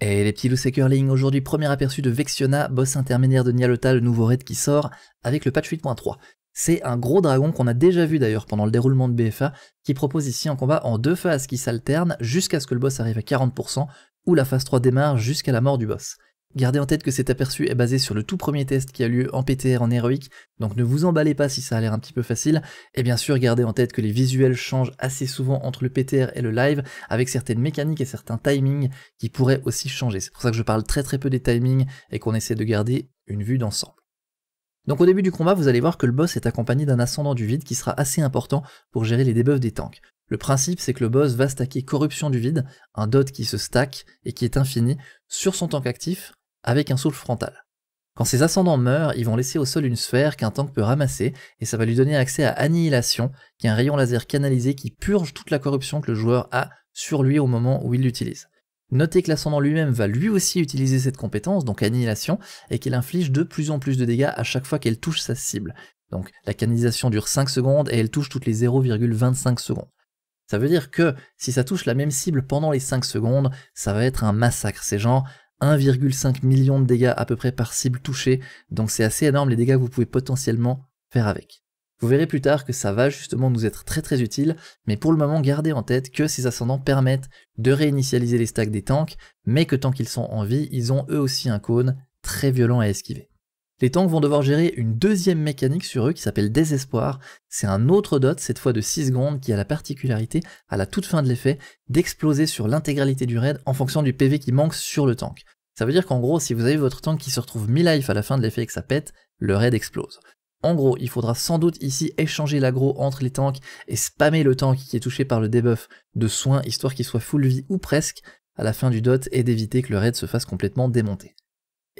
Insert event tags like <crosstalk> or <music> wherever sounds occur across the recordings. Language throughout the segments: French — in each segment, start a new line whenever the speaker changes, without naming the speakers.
Et les petits loups curling, aujourd'hui premier aperçu de Vexiona, boss intermédiaire de Nialota, le nouveau raid qui sort, avec le patch 8.3. C'est un gros dragon qu'on a déjà vu d'ailleurs pendant le déroulement de BFA, qui propose ici un combat en deux phases qui s'alternent jusqu'à ce que le boss arrive à 40%, ou la phase 3 démarre jusqu'à la mort du boss. Gardez en tête que cet aperçu est basé sur le tout premier test qui a lieu en PTR en héroïque, donc ne vous emballez pas si ça a l'air un petit peu facile, et bien sûr gardez en tête que les visuels changent assez souvent entre le PTR et le live, avec certaines mécaniques et certains timings qui pourraient aussi changer. C'est pour ça que je parle très très peu des timings et qu'on essaie de garder une vue d'ensemble. Donc au début du combat, vous allez voir que le boss est accompagné d'un ascendant du vide qui sera assez important pour gérer les debuffs des tanks. Le principe, c'est que le boss va stacker Corruption du Vide, un dot qui se stack et qui est infini, sur son tank actif, avec un souffle frontal. Quand ces ascendants meurent, ils vont laisser au sol une sphère qu'un tank peut ramasser, et ça va lui donner accès à Annihilation, qui est un rayon laser canalisé qui purge toute la corruption que le joueur a sur lui au moment où il l'utilise. Notez que l'ascendant lui-même va lui aussi utiliser cette compétence, donc Annihilation, et qu'elle inflige de plus en plus de dégâts à chaque fois qu'elle touche sa cible. Donc la canalisation dure 5 secondes et elle touche toutes les 0,25 secondes. Ça veut dire que si ça touche la même cible pendant les 5 secondes, ça va être un massacre. Ces gens. 1,5 million de dégâts à peu près par cible touchée, donc c'est assez énorme les dégâts que vous pouvez potentiellement faire avec. Vous verrez plus tard que ça va justement nous être très très utile, mais pour le moment gardez en tête que ces ascendants permettent de réinitialiser les stacks des tanks, mais que tant qu'ils sont en vie, ils ont eux aussi un cône très violent à esquiver. Les tanks vont devoir gérer une deuxième mécanique sur eux qui s'appelle désespoir. C'est un autre dot, cette fois de 6 secondes, qui a la particularité, à la toute fin de l'effet, d'exploser sur l'intégralité du raid en fonction du PV qui manque sur le tank. Ça veut dire qu'en gros, si vous avez votre tank qui se retrouve mi-life à la fin de l'effet et que ça pète, le raid explose. En gros, il faudra sans doute ici échanger l'aggro entre les tanks et spammer le tank qui est touché par le debuff de soins, histoire qu'il soit full vie ou presque à la fin du dot et d'éviter que le raid se fasse complètement démonter.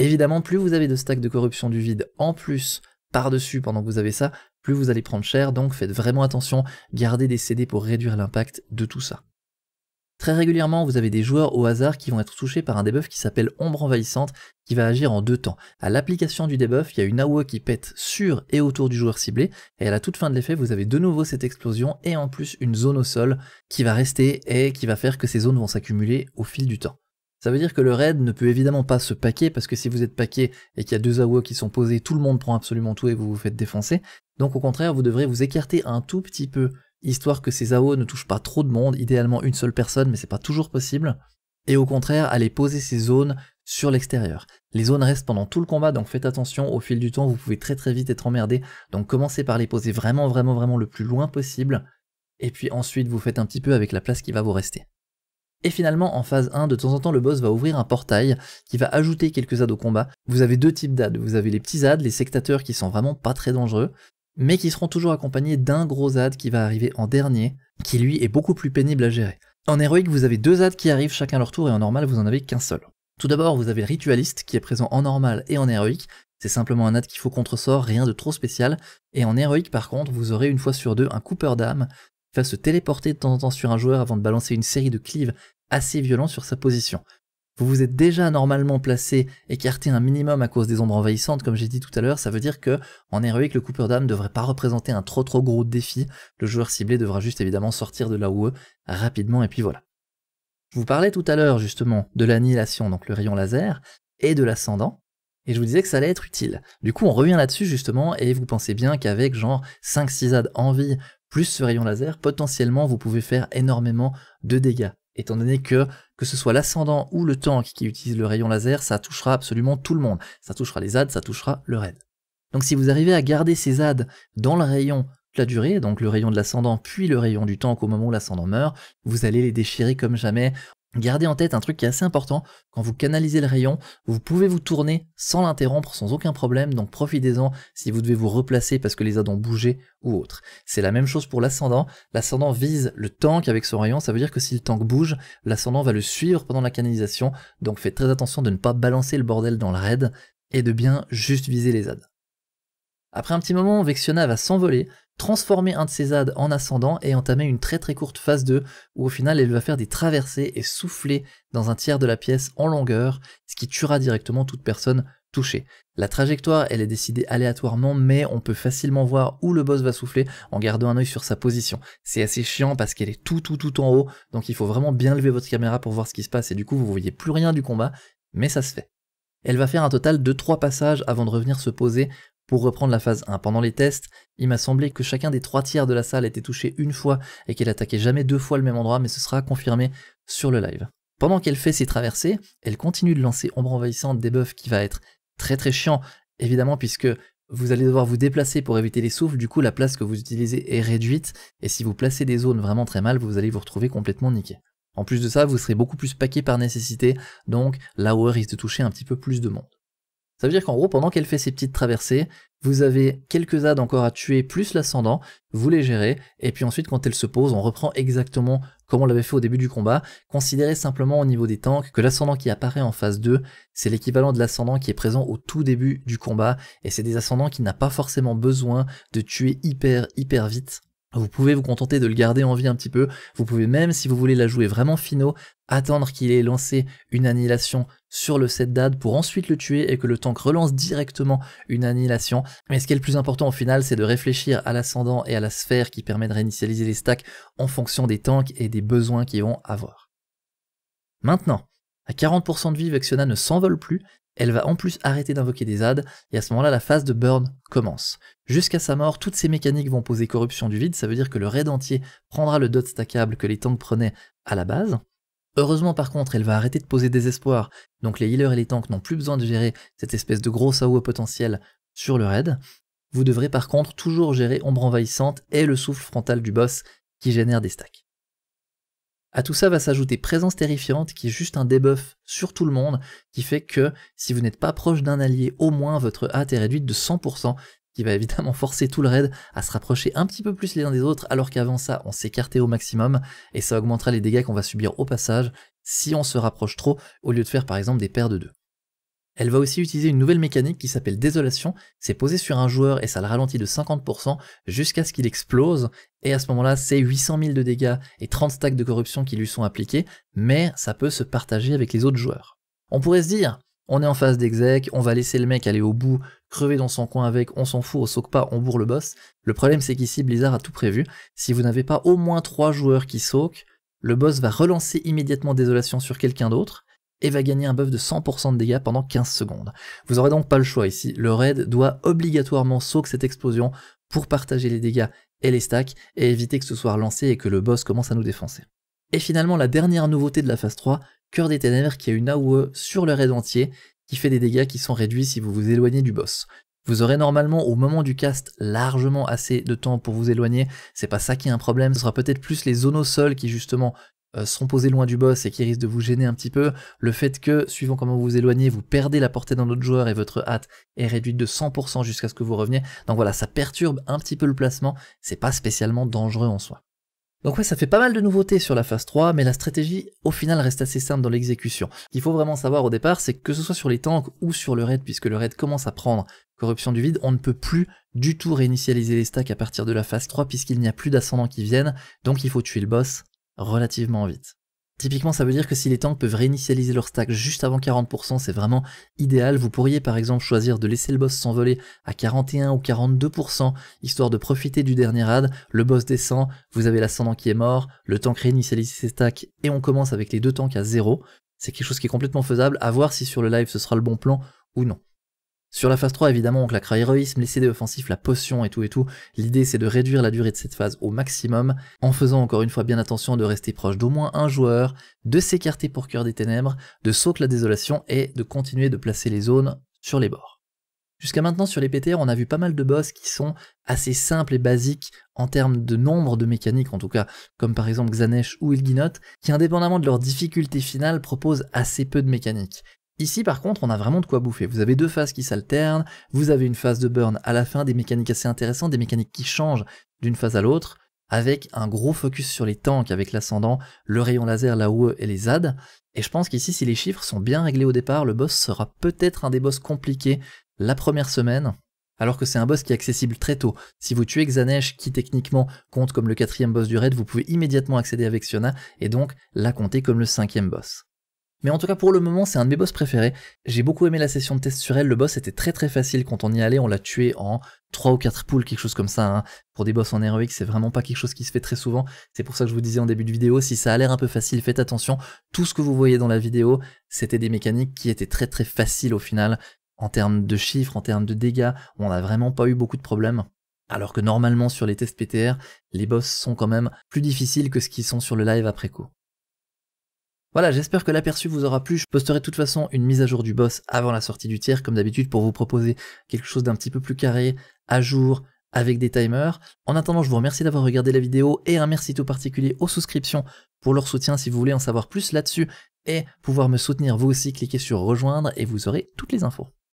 Évidemment, plus vous avez de stacks de corruption du vide en plus par-dessus pendant que vous avez ça, plus vous allez prendre cher, donc faites vraiment attention, gardez des CD pour réduire l'impact de tout ça. Très régulièrement, vous avez des joueurs au hasard qui vont être touchés par un debuff qui s'appelle Ombre Envahissante, qui va agir en deux temps. À l'application du debuff, il y a une AOE qui pète sur et autour du joueur ciblé, et à la toute fin de l'effet, vous avez de nouveau cette explosion et en plus une zone au sol qui va rester et qui va faire que ces zones vont s'accumuler au fil du temps. Ça veut dire que le raid ne peut évidemment pas se paquer, parce que si vous êtes paqué et qu'il y a deux AOE qui sont posés, tout le monde prend absolument tout et vous vous faites défoncer. Donc au contraire, vous devrez vous écarter un tout petit peu, histoire que ces AO e ne touchent pas trop de monde, idéalement une seule personne, mais c'est pas toujours possible. Et au contraire, allez poser ces zones sur l'extérieur. Les zones restent pendant tout le combat, donc faites attention, au fil du temps, vous pouvez très très vite être emmerdé, donc commencez par les poser vraiment vraiment vraiment le plus loin possible, et puis ensuite vous faites un petit peu avec la place qui va vous rester. Et finalement, en phase 1, de temps en temps, le boss va ouvrir un portail qui va ajouter quelques adds au combat. Vous avez deux types d'adds. Vous avez les petits adds, les sectateurs qui sont vraiment pas très dangereux, mais qui seront toujours accompagnés d'un gros ad qui va arriver en dernier, qui lui est beaucoup plus pénible à gérer. En héroïque, vous avez deux ZAD qui arrivent chacun leur tour et en normal, vous en avez qu'un seul. Tout d'abord, vous avez le ritualiste qui est présent en normal et en héroïque. C'est simplement un ad qu'il faut contre-sort, rien de trop spécial. Et en héroïque, par contre, vous aurez une fois sur deux un coupeur d'âme va se téléporter de temps en temps sur un joueur avant de balancer une série de cleaves assez violents sur sa position. Vous vous êtes déjà normalement placé, écarté un minimum à cause des ombres envahissantes, comme j'ai dit tout à l'heure, ça veut dire que, en héroïque, le coupeur d'âme ne devrait pas représenter un trop trop gros défi, le joueur ciblé devra juste évidemment sortir de là où eux, rapidement, et puis voilà. Je vous parlais tout à l'heure justement de l'annihilation, donc le rayon laser, et de l'ascendant, et je vous disais que ça allait être utile. Du coup, on revient là-dessus justement, et vous pensez bien qu'avec genre 5 6 ad en vie, plus ce rayon laser, potentiellement vous pouvez faire énormément de dégâts. Étant donné que, que ce soit l'ascendant ou le tank qui utilise le rayon laser, ça touchera absolument tout le monde. Ça touchera les ZAD, ça touchera le raid. Donc si vous arrivez à garder ces ZAD dans le rayon la durée, donc le rayon de l'ascendant puis le rayon du tank au moment où l'ascendant meurt, vous allez les déchirer comme jamais Gardez en tête un truc qui est assez important, quand vous canalisez le rayon, vous pouvez vous tourner sans l'interrompre, sans aucun problème, donc profitez-en si vous devez vous replacer parce que les ados ont bougé ou autre. C'est la même chose pour l'ascendant, l'ascendant vise le tank avec son rayon, ça veut dire que si le tank bouge, l'ascendant va le suivre pendant la canalisation, donc faites très attention de ne pas balancer le bordel dans le raid et de bien juste viser les ads. Après un petit moment, Vexiona va s'envoler, transformer un de ses ads en ascendant et entamer une très très courte phase 2 où au final elle va faire des traversées et souffler dans un tiers de la pièce en longueur, ce qui tuera directement toute personne touchée. La trajectoire elle est décidée aléatoirement mais on peut facilement voir où le boss va souffler en gardant un œil sur sa position. C'est assez chiant parce qu'elle est tout tout tout en haut donc il faut vraiment bien lever votre caméra pour voir ce qui se passe et du coup vous voyez plus rien du combat mais ça se fait. Elle va faire un total de 3 passages avant de revenir se poser pour reprendre la phase 1, pendant les tests, il m'a semblé que chacun des trois tiers de la salle était touché une fois et qu'elle attaquait jamais deux fois le même endroit, mais ce sera confirmé sur le live. Pendant qu'elle fait ses traversées, elle continue de lancer Ombre Envahissante des buffs qui va être très très chiant, évidemment, puisque vous allez devoir vous déplacer pour éviter les souffles, du coup la place que vous utilisez est réduite, et si vous placez des zones vraiment très mal, vous allez vous retrouver complètement niqué. En plus de ça, vous serez beaucoup plus paqué par nécessité, donc là risque de toucher un petit peu plus de monde. Ça veut dire qu'en gros, pendant qu'elle fait ses petites traversées, vous avez quelques ZAD encore à tuer, plus l'ascendant, vous les gérez, et puis ensuite quand elle se pose, on reprend exactement comme on l'avait fait au début du combat. Considérez simplement au niveau des tanks que l'ascendant qui apparaît en phase 2, c'est l'équivalent de l'ascendant qui est présent au tout début du combat, et c'est des ascendants qui n'a pas forcément besoin de tuer hyper hyper vite vous pouvez vous contenter de le garder en vie un petit peu. Vous pouvez même, si vous voulez la jouer vraiment finaux, attendre qu'il ait lancé une annihilation sur le set d'ad pour ensuite le tuer et que le tank relance directement une annihilation. Mais ce qui est le plus important au final, c'est de réfléchir à l'ascendant et à la sphère qui permet de réinitialiser les stacks en fonction des tanks et des besoins qu'ils vont avoir. Maintenant, à 40% de vie, Vexiona ne s'envole plus, elle va en plus arrêter d'invoquer des ads et à ce moment-là, la phase de burn commence. Jusqu'à sa mort, toutes ces mécaniques vont poser corruption du vide, ça veut dire que le raid entier prendra le dot stackable que les tanks prenaient à la base. Heureusement par contre, elle va arrêter de poser désespoir, donc les healers et les tanks n'ont plus besoin de gérer cette espèce de gros AOE potentiel sur le raid. Vous devrez par contre toujours gérer Ombre Envahissante et le souffle frontal du boss qui génère des stacks. À tout ça va s'ajouter présence terrifiante qui est juste un debuff sur tout le monde, qui fait que si vous n'êtes pas proche d'un allié, au moins votre hâte est réduite de 100%, qui va <laughs> évidemment forcer tout le raid à se rapprocher un petit peu plus les uns des autres, alors qu'avant ça, on s'écartait au maximum, et ça augmentera les dégâts qu'on va subir au passage si on se rapproche trop, au lieu de faire par exemple des paires de deux. Elle va aussi utiliser une nouvelle mécanique qui s'appelle désolation, c'est posé sur un joueur et ça le ralentit de 50% jusqu'à ce qu'il explose, et à ce moment-là c'est 800 000 de dégâts et 30 stacks de corruption qui lui sont appliqués, mais ça peut se partager avec les autres joueurs. On pourrait se dire, on est en phase d'exec, on va laisser le mec aller au bout, crever dans son coin avec, on s'en fout, on saute pas, on bourre le boss. Le problème c'est qu'ici Blizzard a tout prévu, si vous n'avez pas au moins 3 joueurs qui sautent, le boss va relancer immédiatement Désolation sur quelqu'un d'autre, et va gagner un buff de 100% de dégâts pendant 15 secondes. Vous aurez donc pas le choix ici, le raid doit obligatoirement sauter cette explosion pour partager les dégâts et les stacks et éviter que ce soit relancé et que le boss commence à nous défoncer. Et finalement la dernière nouveauté de la phase 3, Cœur des Ténèbres qui a une AOE sur le raid entier qui fait des dégâts qui sont réduits si vous vous éloignez du boss. Vous aurez normalement au moment du cast largement assez de temps pour vous éloigner, c'est pas ça qui est un problème, ce sera peut-être plus les zones au sol qui justement euh, sont posés loin du boss et qui risquent de vous gêner un petit peu, le fait que, suivant comment vous vous éloignez, vous perdez la portée d'un autre joueur et votre hâte est réduite de 100% jusqu'à ce que vous reveniez. Donc voilà, ça perturbe un petit peu le placement, c'est pas spécialement dangereux en soi. Donc ouais, ça fait pas mal de nouveautés sur la phase 3, mais la stratégie au final reste assez simple dans l'exécution. Ce qu'il faut vraiment savoir au départ, c'est que ce soit sur les tanks ou sur le raid, puisque le raid commence à prendre corruption du vide, on ne peut plus du tout réinitialiser les stacks à partir de la phase 3 puisqu'il n'y a plus d'ascendants qui viennent, donc il faut tuer le boss relativement vite. Typiquement, ça veut dire que si les tanks peuvent réinitialiser leur stack juste avant 40%, c'est vraiment idéal. Vous pourriez par exemple choisir de laisser le boss s'envoler à 41 ou 42%, histoire de profiter du dernier rade Le boss descend, vous avez l'ascendant qui est mort, le tank réinitialise ses stacks et on commence avec les deux tanks à 0. C'est quelque chose qui est complètement faisable, à voir si sur le live ce sera le bon plan ou non. Sur la phase 3, évidemment, on claquera héroïsme, les CD offensifs, la potion et tout et tout. L'idée, c'est de réduire la durée de cette phase au maximum, en faisant encore une fois bien attention de rester proche d'au moins un joueur, de s'écarter pour cœur des ténèbres, de sauter la désolation et de continuer de placer les zones sur les bords. Jusqu'à maintenant sur les PTR, on a vu pas mal de boss qui sont assez simples et basiques en termes de nombre de mécaniques, en tout cas, comme par exemple Xanesh ou Ilginot, qui indépendamment de leur difficulté finale proposent assez peu de mécaniques. Ici, par contre, on a vraiment de quoi bouffer. Vous avez deux phases qui s'alternent, vous avez une phase de burn à la fin, des mécaniques assez intéressantes, des mécaniques qui changent d'une phase à l'autre, avec un gros focus sur les tanks, avec l'ascendant, le rayon laser, la OE et les ZAD. Et je pense qu'ici, si les chiffres sont bien réglés au départ, le boss sera peut-être un des boss compliqués la première semaine, alors que c'est un boss qui est accessible très tôt. Si vous tuez Xanesh, qui techniquement compte comme le quatrième boss du raid, vous pouvez immédiatement accéder avec Siona, et donc la compter comme le cinquième boss. Mais en tout cas pour le moment c'est un de mes boss préférés. J'ai beaucoup aimé la session de test sur elle, le boss était très très facile quand on y allait, on l'a tué en 3 ou 4 poules, quelque chose comme ça. Hein. Pour des boss en héroïque c'est vraiment pas quelque chose qui se fait très souvent, c'est pour ça que je vous disais en début de vidéo, si ça a l'air un peu facile faites attention, tout ce que vous voyez dans la vidéo c'était des mécaniques qui étaient très très faciles au final. En termes de chiffres, en termes de dégâts, on n'a vraiment pas eu beaucoup de problèmes. Alors que normalement sur les tests PTR, les boss sont quand même plus difficiles que ce qu'ils sont sur le live après coup. Voilà, j'espère que l'aperçu vous aura plu. Je posterai de toute façon une mise à jour du boss avant la sortie du tiers, comme d'habitude, pour vous proposer quelque chose d'un petit peu plus carré, à jour, avec des timers. En attendant, je vous remercie d'avoir regardé la vidéo et un merci tout particulier aux souscriptions pour leur soutien. Si vous voulez en savoir plus là-dessus et pouvoir me soutenir vous aussi, cliquez sur rejoindre et vous aurez toutes les infos.